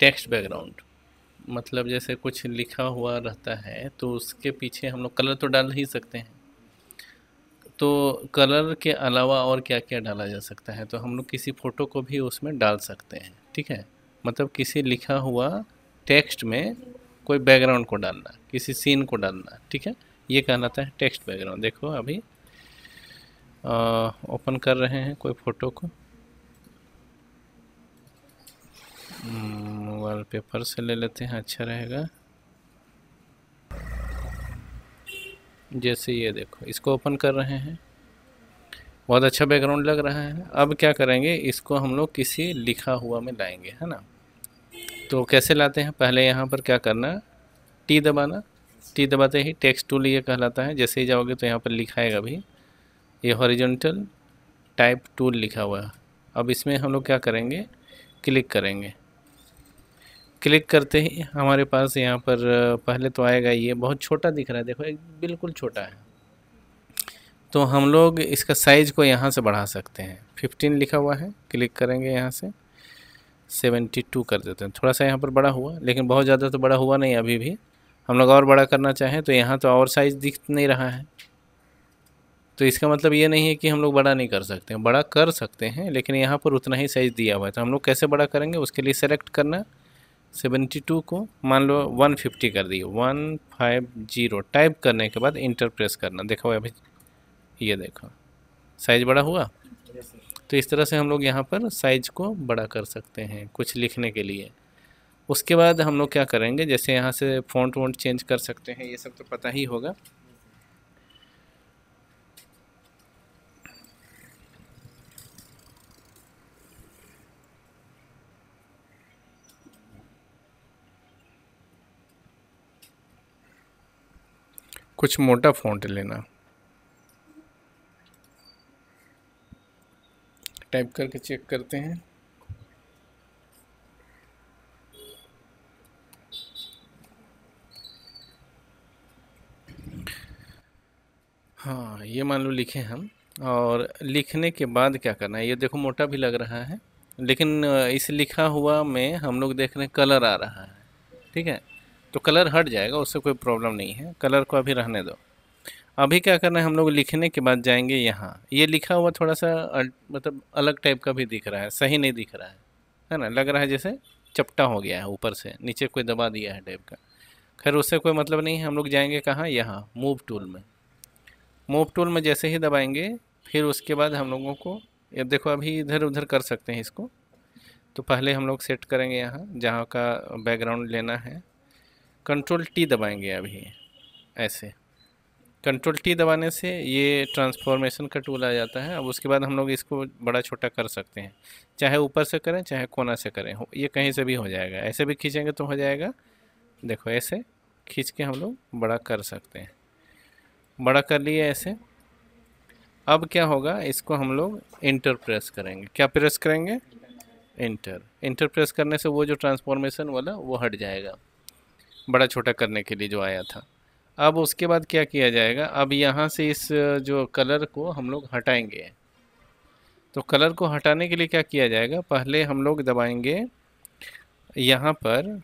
text background मतलब जैसे कुछ लिखा हुआ रहता है तो उसके पीछे हम लोग कलर तो डाल ही सकते हैं तो कलर के अलावा और क्या क्या डाला जा सकता है तो हम लोग किसी फ़ोटो को भी उसमें डाल सकते हैं ठीक है मतलब किसी लिखा हुआ टेक्स्ट में कोई बैकग्राउंड को डालना किसी सीन को डालना ठीक है ये कहलाता है टेक्स्ट बैकग्राउंड देखो अभी ओपन कर रहे हैं कोई फ़ोटो को पेपर से ले लेते हैं अच्छा रहेगा जैसे ये देखो इसको ओपन कर रहे हैं बहुत अच्छा बैकग्राउंड लग रहा है अब क्या करेंगे इसको हम लोग किसी लिखा हुआ में लाएंगे है ना तो कैसे लाते हैं पहले यहाँ पर क्या करना टी दबाना टी दबाते ही टेक्स्ट टूल ये कहलाता है जैसे ही जाओगे तो यहाँ पर लिखाएगा भी ये हॉरिजॉन्टल टाइप टूल लिखा हुआ है अब इसमें हम लोग क्या करेंगे क्लिक करेंगे क्लिक करते ही हमारे पास यहाँ पर पहले तो आएगा ये बहुत छोटा दिख रहा है देखो एक बिल्कुल छोटा है तो हम लोग इसका साइज़ को यहाँ से बढ़ा सकते हैं 15 लिखा हुआ है क्लिक करेंगे यहाँ से 72 कर देते हैं थोड़ा सा यहाँ पर बड़ा हुआ लेकिन बहुत ज़्यादा तो बड़ा हुआ नहीं अभी भी हम लोग और बड़ा करना चाहें तो यहाँ तो और साइज़ दिख नहीं रहा है तो इसका मतलब ये नहीं है कि हम लोग बड़ा नहीं कर सकते बड़ा कर सकते हैं लेकिन यहाँ पर उतना ही साइज़ दिया हुआ है तो हम लोग कैसे बड़ा करेंगे उसके लिए सेलेक्ट करना सेवेंटी टू को मान लो वन फिफ्टी कर दिए वन फाइव जीरो टाइप करने के बाद इंटर प्रेस करना देखो अभी ये देखो साइज बड़ा हुआ तो इस तरह से हम लोग यहाँ पर साइज को बड़ा कर सकते हैं कुछ लिखने के लिए उसके बाद हम लोग क्या करेंगे जैसे यहाँ से फ़ॉन्ट वॉन्ट चेंज कर सकते हैं ये सब तो पता ही होगा कुछ मोटा फ़ॉन्ट लेना टाइप करके चेक करते हैं हाँ ये मान लो लिखे हम और लिखने के बाद क्या करना है ये देखो मोटा भी लग रहा है लेकिन इस लिखा हुआ में हम लोग देख रहे हैं कलर आ रहा है ठीक है तो कलर हट जाएगा उससे कोई प्रॉब्लम नहीं है कलर को अभी रहने दो अभी क्या करना है हम लोग लिखने के बाद जाएंगे यहाँ ये लिखा हुआ थोड़ा सा मतलब अलग टाइप का भी दिख रहा है सही नहीं दिख रहा है है ना लग रहा है जैसे चपटा हो गया है ऊपर से नीचे कोई दबा दिया है टाइप का खैर उससे कोई मतलब नहीं है हम लोग जाएंगे कहाँ यहाँ मूव टूल में मूव टूल में जैसे ही दबाएंगे फिर उसके बाद हम लोगों को ये देखो अभी इधर उधर कर सकते हैं इसको तो पहले हम लोग सेट करेंगे यहाँ जहाँ का बैकग्राउंड लेना है कंट्रोल टी दबाएंगे अभी ऐसे कंट्रोल टी दबाने से ये ट्रांसफॉर्मेशन का टूल आ जाता है अब उसके बाद हम लोग इसको बड़ा छोटा कर सकते हैं चाहे ऊपर से करें चाहे कोना से करें ये कहीं से भी हो जाएगा ऐसे भी खींचेंगे तो हो जाएगा देखो ऐसे खींच के हम लोग बड़ा कर सकते हैं बड़ा कर लिए ऐसे अब क्या होगा इसको हम लोग इंटर प्रेस करेंगे क्या प्रेस करेंगे इंटर इंटर प्रेस करने से वो जो ट्रांसफॉर्मेशन वाला वो हट जाएगा बड़ा छोटा करने के लिए जो आया था अब उसके बाद क्या किया जाएगा अब यहाँ से इस जो कलर को हम लोग हटाएंगे तो कलर को हटाने के लिए क्या किया जाएगा पहले हम लोग दबाएंगे यहाँ पर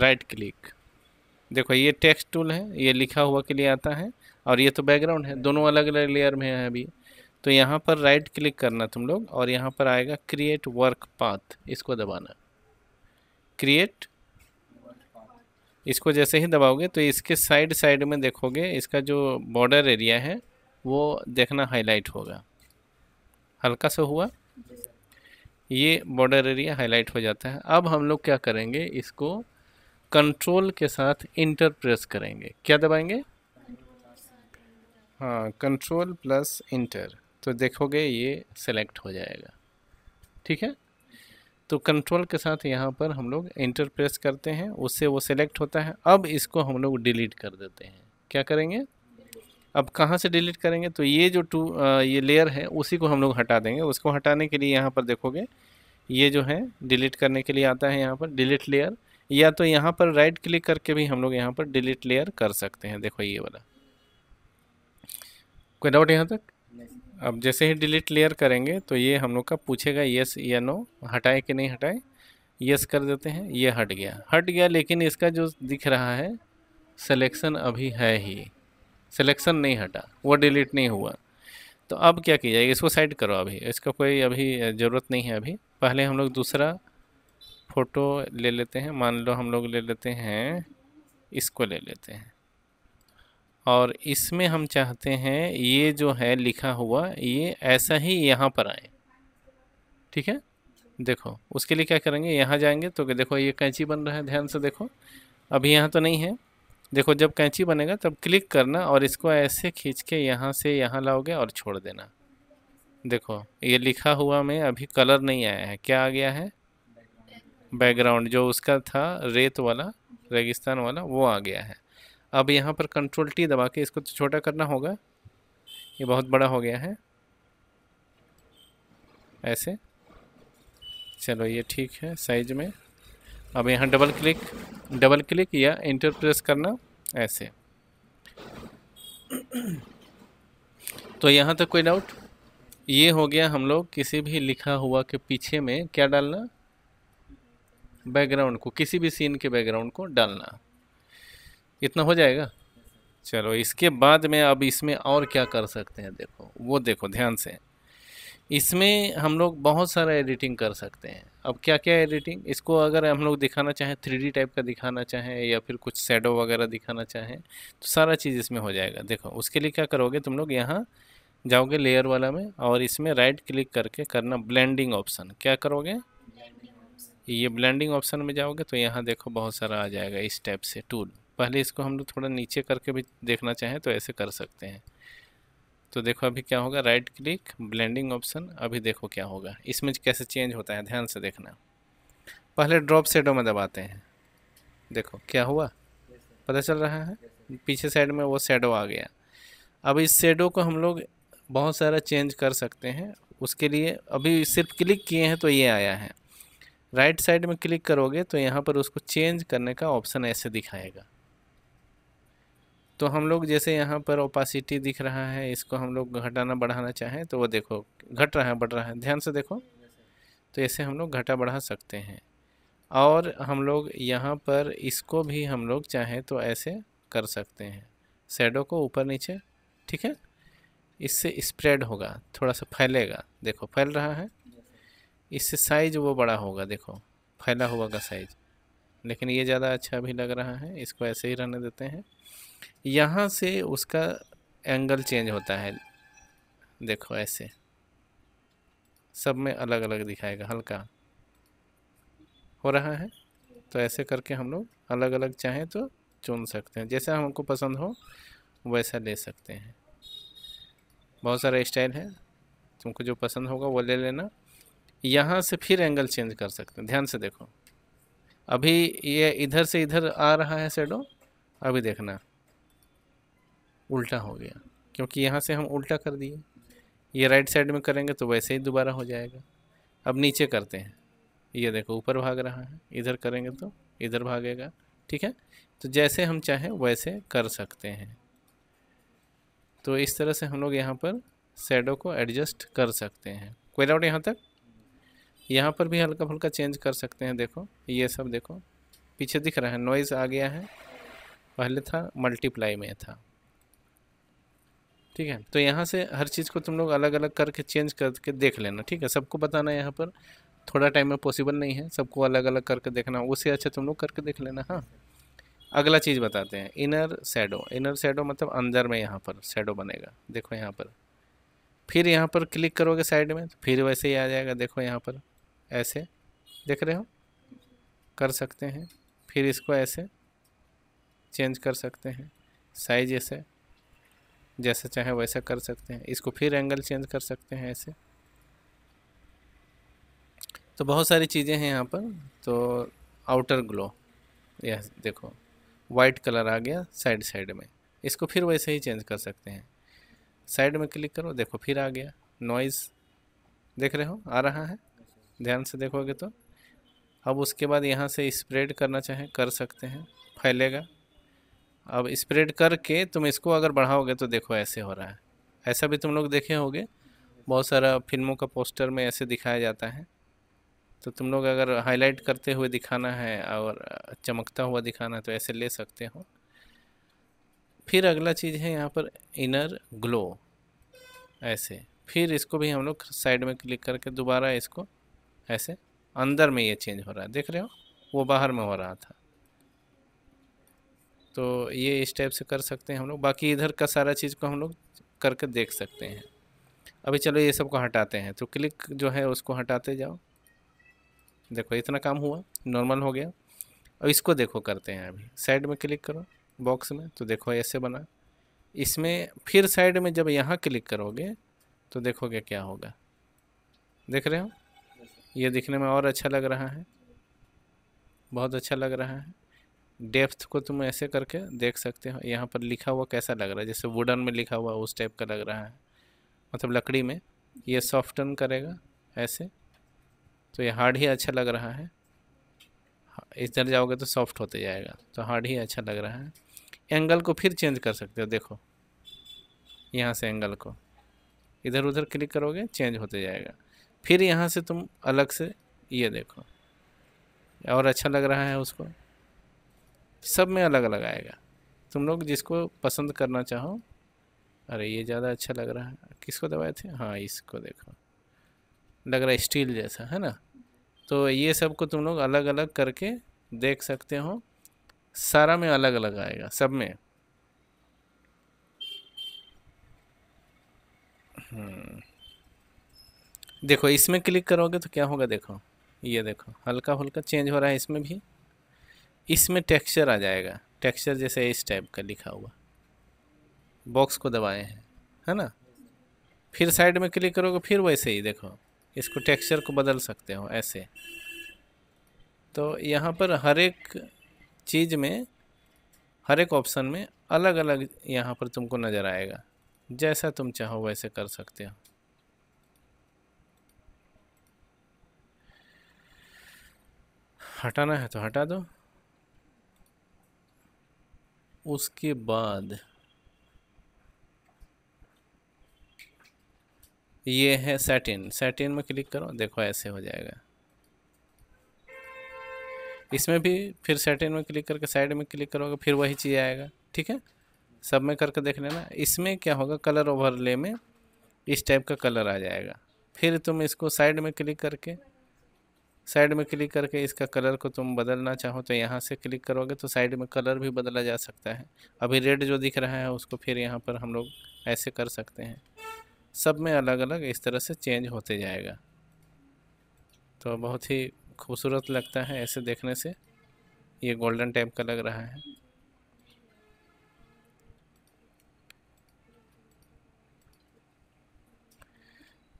राइट क्लिक देखो ये टेक्स्ट टूल है ये लिखा हुआ के लिए आता है और ये तो बैकग्राउंड है दोनों अलग अलग लेयर में है अभी तो यहाँ पर राइट क्लिक करना तुम लोग और यहाँ पर आएगा क्रिएट वर्क पाथ इसको दबाना क्रिएट इसको जैसे ही दबाओगे तो इसके साइड साइड में देखोगे इसका जो बॉर्डर एरिया है वो देखना हाईलाइट होगा हल्का सा हुआ ये बॉर्डर एरिया हाईलाइट हो जाता है अब हम लोग क्या करेंगे इसको कंट्रोल के साथ इंटर प्रेस करेंगे क्या दबाएंगे हाँ कंट्रोल प्लस इंटर तो देखोगे ये सेलेक्ट हो जाएगा ठीक है तो कंट्रोल के साथ यहाँ पर हम लोग इंटर प्रेस करते हैं उससे वो सिलेक्ट होता है अब इसको हम लोग डिलीट कर देते हैं क्या करेंगे अब कहाँ से डिलीट करेंगे तो ये जो टू ये लेयर है उसी को हम लोग हटा देंगे उसको हटाने के लिए यहाँ पर देखोगे ये जो है डिलीट करने के लिए आता है यहाँ पर डिलीट लेयर या तो यहाँ पर राइट क्लिक करके भी हम लोग यहाँ पर डिलीट लेयर कर सकते हैं देखो ये वाला कोई डाउट यहाँ तक अब जैसे ही डिलीट लेयर करेंगे तो ये हम लोग का पूछेगा यस या नो हटाए कि नहीं हटाए यस कर देते हैं ये हट गया हट गया लेकिन इसका जो दिख रहा है सिलेक्शन अभी है ही सिलेक्शन नहीं हटा वो डिलीट नहीं हुआ तो अब क्या किया जाएगा इसको साइड करो अभी इसका कोई अभी ज़रूरत नहीं है अभी पहले हम लोग दूसरा फ़ोटो ले लेते हैं मान लो हम लोग ले लेते हैं इसको ले लेते हैं और इसमें हम चाहते हैं ये जो है लिखा हुआ ये ऐसा ही यहाँ पर आए ठीक है देखो उसके लिए क्या करेंगे यहाँ जाएंगे तो देखो ये कैंची बन रहा है ध्यान से देखो अभी यहाँ तो नहीं है देखो जब कैंची बनेगा तब क्लिक करना और इसको ऐसे खींच के यहाँ से यहाँ लाओगे और छोड़ देना देखो ये लिखा हुआ में अभी कलर नहीं आया है क्या आ गया है बैकग्राउंड जो उसका था रेत वाला रेगिस्तान वाला वो आ गया है अब यहाँ पर कंट्रोल टी दबा के इसको छोटा करना होगा ये बहुत बड़ा हो गया है ऐसे चलो ये ठीक है साइज में अब यहाँ डबल क्लिक डबल क्लिक या इंटर प्रेस करना ऐसे तो यहाँ तक कोई डाउट ये हो गया हम लोग किसी भी लिखा हुआ के पीछे में क्या डालना बैकग्राउंड को किसी भी सीन के बैकग्राउंड को डालना इतना हो जाएगा चलो इसके बाद में अब इसमें और क्या कर सकते हैं देखो वो देखो ध्यान से इसमें हम लोग बहुत सारा एडिटिंग कर सकते हैं अब क्या क्या एडिटिंग इसको अगर हम लोग दिखाना चाहें थ्री टाइप का दिखाना चाहें या फिर कुछ सेडो वगैरह दिखाना चाहें तो सारा चीज़ इसमें हो जाएगा देखो उसके लिए क्या करोगे तुम लोग यहाँ जाओगे लेयर वाला में और इसमें राइट क्लिक करके करना ब्लेंडिंग ऑप्शन क्या करोगे ये ब्लेंडिंग ऑप्शन में जाओगे तो यहाँ देखो बहुत सारा आ जाएगा इस टाइप से टूल पहले इसको हम लोग थोड़ा नीचे करके भी देखना चाहें तो ऐसे कर सकते हैं तो देखो अभी क्या होगा राइट क्लिक ब्लेंडिंग ऑप्शन अभी देखो क्या होगा इसमें कैसे चेंज होता है ध्यान से देखना पहले ड्रॉप सेडो में दबाते हैं देखो क्या हुआ पता चल रहा है पीछे साइड में वो शेडो आ गया अब इस शेडो को हम लोग बहुत सारा चेंज कर सकते हैं उसके लिए अभी सिर्फ क्लिक किए हैं तो ये आया है राइट साइड में क्लिक करोगे तो यहाँ पर उसको चेंज करने का ऑप्शन ऐसे दिखाएगा तो हम लोग जैसे यहाँ पर ओपासिटी दिख रहा है इसको हम लोग घटाना बढ़ाना चाहें तो वो देखो घट रहा है बढ़ रहा है ध्यान से देखो तो ऐसे हम लोग घटा बढ़ा सकते हैं और हम लोग यहाँ पर इसको भी हम लोग चाहें तो ऐसे कर सकते हैं शेडो को ऊपर नीचे ठीक है इससे स्प्रेड होगा थोड़ा सा फैलेगा देखो फैल रहा है इससे साइज वो बड़ा होगा देखो फैला हुआ का साइज़ लेकिन ये ज़्यादा अच्छा भी लग रहा है इसको ऐसे ही रहने देते हैं यहाँ से उसका एंगल चेंज होता है देखो ऐसे सब में अलग अलग दिखाएगा हल्का हो रहा है तो ऐसे करके हम लोग अलग अलग चाहें तो चुन सकते हैं जैसा हमको पसंद हो वैसा ले सकते हैं बहुत सारे स्टाइल है तुमको जो पसंद होगा वो ले लेना यहाँ से फिर एंगल चेंज कर सकते हैं ध्यान से देखो अभी ये इधर से इधर आ रहा है शेडो अभी देखना उल्टा हो गया क्योंकि यहाँ से हम उल्टा कर दिए ये राइट साइड में करेंगे तो वैसे ही दोबारा हो जाएगा अब नीचे करते हैं ये देखो ऊपर भाग रहा है इधर करेंगे तो इधर भागेगा ठीक है तो जैसे हम चाहें वैसे कर सकते हैं तो इस तरह से हम लोग यहाँ पर शेडो को एडजस्ट कर सकते हैं कोई डाउट यहाँ तक यहाँ पर भी हल्का फुल्का चेंज कर सकते हैं देखो ये सब देखो पीछे दिख रहा है नॉइज़ आ गया है पहले था मल्टीप्लाई में था ठीक है तो यहाँ से हर चीज़ को तुम लोग अलग अलग करके चेंज करके देख लेना ठीक है सबको बताना यहाँ पर थोड़ा टाइम में पॉसिबल नहीं है सबको अलग अलग करके देखना उससे अच्छा तुम लोग करके देख लेना हाँ अगला चीज़ बताते हैं इनर सैडो इनर सैडो मतलब अंदर में यहाँ पर सैडो बनेगा देखो यहाँ पर फिर यहाँ पर क्लिक करोगे साइड में तो फिर वैसे ही आ जाएगा देखो यहाँ पर ऐसे देख रहे हो कर सकते हैं फिर इसको ऐसे चेंज कर सकते हैं साइज ऐसे जैसा चाहे वैसा कर सकते हैं इसको फिर एंगल चेंज कर सकते हैं ऐसे तो बहुत सारी चीज़ें हैं यहाँ पर तो आउटर ग्लो यह देखो वाइट कलर आ गया साइड साइड में इसको फिर वैसे ही चेंज कर सकते हैं साइड में क्लिक करो देखो फिर आ गया नॉइज़ देख रहे हो आ रहा है ध्यान से देखोगे तो अब उसके बाद यहाँ से स्प्रेड करना चाहें कर सकते हैं फैलेगा अब स्प्रेड करके तुम इसको अगर बढ़ाओगे तो देखो ऐसे हो रहा है ऐसा भी तुम लोग देखे होगे बहुत सारा फिल्मों का पोस्टर में ऐसे दिखाया जाता है तो तुम लोग अगर हाईलाइट करते हुए दिखाना है और चमकता हुआ दिखाना है तो ऐसे ले सकते हो फिर अगला चीज़ है यहाँ पर इनर ग्लो ऐसे फिर इसको भी हम लोग साइड में क्लिक करके दोबारा इसको ऐसे अंदर में ये चेंज हो रहा है देख रहे हो वो बाहर में हो रहा था तो ये इस टाइप से कर सकते हैं हम लोग बाकी इधर का सारा चीज़ को हम लोग करके देख सकते हैं अभी चलो ये सब को हटाते हैं तो क्लिक जो है उसको हटाते जाओ देखो इतना काम हुआ नॉर्मल हो गया अब इसको देखो करते हैं अभी साइड में क्लिक करो बॉक्स में तो देखो ऐसे बना इसमें फिर साइड में जब यहाँ क्लिक करोगे तो देखोगे क्या होगा देख रहे हो ये दिखने में और अच्छा लग रहा है बहुत अच्छा लग रहा है डेप्थ को तुम ऐसे करके देख सकते हो यहाँ पर लिखा हुआ कैसा लग रहा है जैसे वुडन में लिखा हुआ उस टाइप का लग रहा है मतलब लकड़ी में ये सॉफ्टन करेगा ऐसे तो ये हार्ड ही अच्छा लग रहा है हाँ, इधर जाओगे तो सॉफ्ट होते जाएगा तो हार्ड ही अच्छा लग रहा है एंगल को फिर चेंज कर सकते हो देखो यहाँ से एंगल को इधर उधर क्लिक करोगे चेंज होते जाएगा फिर यहाँ से तुम अलग से ये देखो और अच्छा लग रहा है उसको सब में अलग अलग आएगा तुम लोग जिसको पसंद करना चाहो अरे ये ज़्यादा अच्छा लग रहा है किसको दबाए थे हाँ इसको देखो लग रहा है स्टील जैसा है ना तो ये सब को तुम लोग अलग अलग करके देख सकते हो सारा में अलग अलग आएगा सब में देखो इसमें क्लिक करोगे तो क्या होगा देखो ये देखो हल्का हल्का चेंज हो रहा है इसमें भी इसमें टेक्सचर आ जाएगा टेक्सचर जैसे इस टाइप का लिखा हुआ बॉक्स को दबाए हैं है ना फिर साइड में क्लिक करोगे फिर वैसे ही देखो इसको टेक्सचर को बदल सकते हो ऐसे तो यहाँ पर हर एक चीज़ में हर एक ऑप्शन में अलग अलग यहाँ पर तुमको नज़र आएगा जैसा तुम चाहो वैसे कर सकते हो हटाना है तो हटा दो उसके बाद ये है सेटिन सेटिन में क्लिक करो देखो ऐसे हो जाएगा इसमें भी फिर सेटिन में क्लिक करके साइड में क्लिक करोगे फिर वही चीज़ आएगा ठीक है सब में करके देख लेना इसमें क्या होगा कलर ओवरले में इस टाइप का कलर आ जाएगा फिर तुम इसको साइड में क्लिक करके साइड में क्लिक करके इसका कलर को तुम बदलना चाहो तो यहाँ से क्लिक करोगे तो साइड में कलर भी बदला जा सकता है अभी रेड जो दिख रहा है उसको फिर यहाँ पर हम लोग ऐसे कर सकते हैं सब में अलग अलग इस तरह से चेंज होते जाएगा तो बहुत ही खूबसूरत लगता है ऐसे देखने से ये गोल्डन टाइप का लग रहा है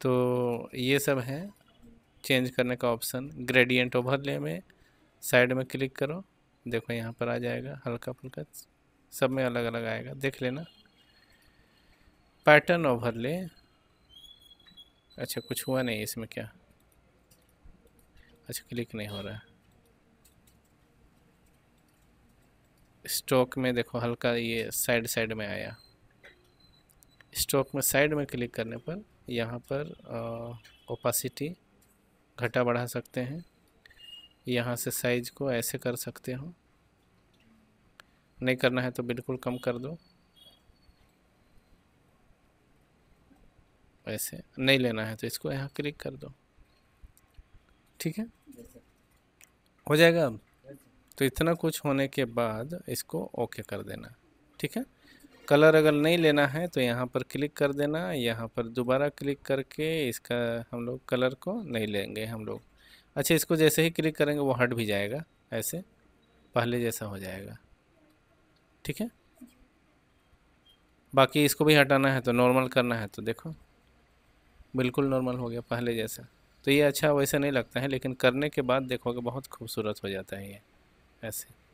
तो ये सब है चेंज करने का ऑप्शन ग्रेडियंट ओवरले में साइड में क्लिक करो देखो यहाँ पर आ जाएगा हल्का फुल्का सब में अलग अलग आएगा देख लेना पैटर्न ओवरले अच्छा कुछ हुआ नहीं इसमें क्या अच्छा क्लिक नहीं हो रहा है स्ट्रोक में देखो हल्का ये साइड साइड में आया स्ट्रोक में साइड में क्लिक करने पर यहाँ पर ओपासिटी घटा बढ़ा सकते हैं यहाँ से साइज को ऐसे कर सकते हो नहीं करना है तो बिल्कुल कम कर दो ऐसे नहीं लेना है तो इसको यहाँ क्लिक कर दो ठीक है हो जाएगा अब तो इतना कुछ होने के बाद इसको ओके कर देना ठीक है कलर अगर नहीं लेना है तो यहाँ पर क्लिक कर देना यहाँ पर दोबारा क्लिक करके इसका हम लोग कलर को नहीं लेंगे हम लोग अच्छा इसको जैसे ही क्लिक करेंगे वो हट भी जाएगा ऐसे पहले जैसा हो जाएगा ठीक है बाकी इसको भी हटाना है तो नॉर्मल करना है तो देखो बिल्कुल नॉर्मल हो गया पहले जैसा तो ये अच्छा वैसे नहीं लगता है लेकिन करने के बाद देखोगे बहुत खूबसूरत हो जाता है ये ऐसे